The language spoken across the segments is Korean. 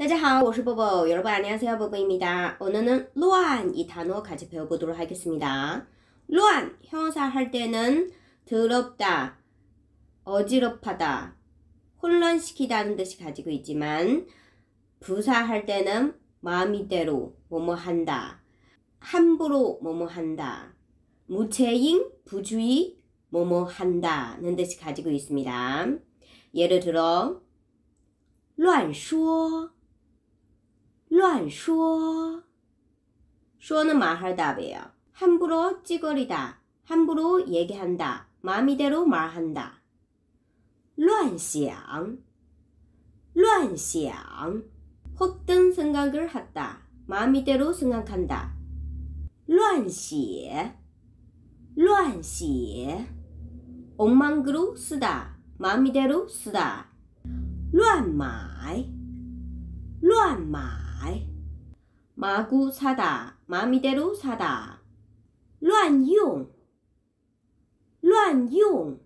大家好,我是波波. 여러분 안녕하세요, 보보입니다. 오늘은 루이 단어 같이 배워보도록 하겠습니다. 루 형사 할 때는 더럽다, 어지럽하다, 혼란시키다는 뜻이 가지고 있지만 부사 할 때는 마음이대로 뭐뭐 한다, 함부로 뭐뭐 한다, 무채인 부주의 뭐뭐 한다는 뜻이 가지고 있습니다. 예를 들어 乱说乱说. 说는 말하다예요. 함부로 찌거리다. 함부로 얘기한다. 마음대로 말한다. 乱想.乱想. 헛된 생각을 한다. 마음대로 생각한다. 乱写.乱写. 엉망그루 쓰다. 마음대로 쓰다. 乱买.乱买. 마구 사다, 마음대로 사다. 乱用,乱用.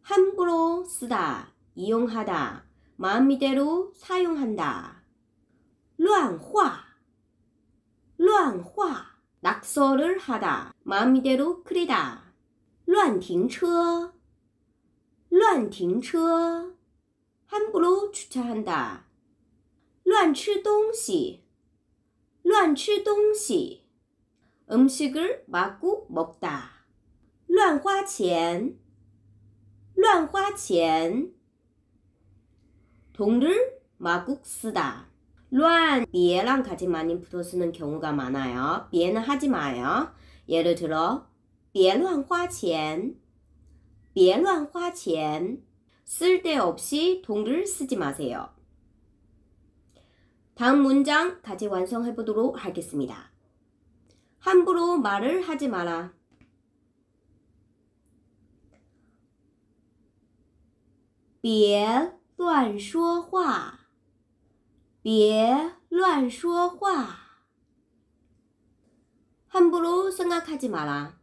함부로 쓰다, 이용하다, 마음대로 사용한다. 乱画,乱画. 낙서를 하다, 마음대로 그리다乱停车,乱停车. 함부로 주차한다. 乱吃东西,乱吃东西. 음식을 마구 먹다. 乱花钱,乱花钱. 돈을 마구 쓰다. 乱비랑 같이 많이 붙어 쓰는 경우가 많아요. 비는 하지 마요. 예를 들어 别乱花钱,别乱花钱. 쓸데없이 돈을 쓰지 마세요. 다음 문장 같이 완성해 보도록 하겠습니다. 함부로 말을 하지 마라. 别乱说话别乱说话 함부로 생각하지 마라.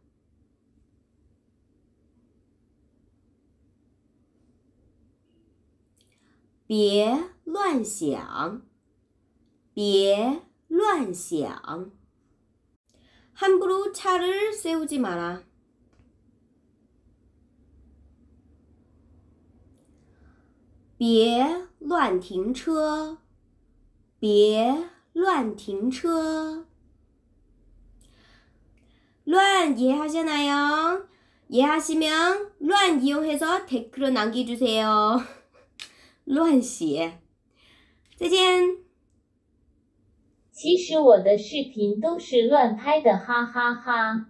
别乱想别乱想. 함부로 차를 세우지 마라. 别乱停车.别乱停车.란 이해하시나요? 이해하시면 란 이용해서 댓글로 남겨주세요. 乱 씨. 再见。其实我的视频都是乱拍的，哈哈哈。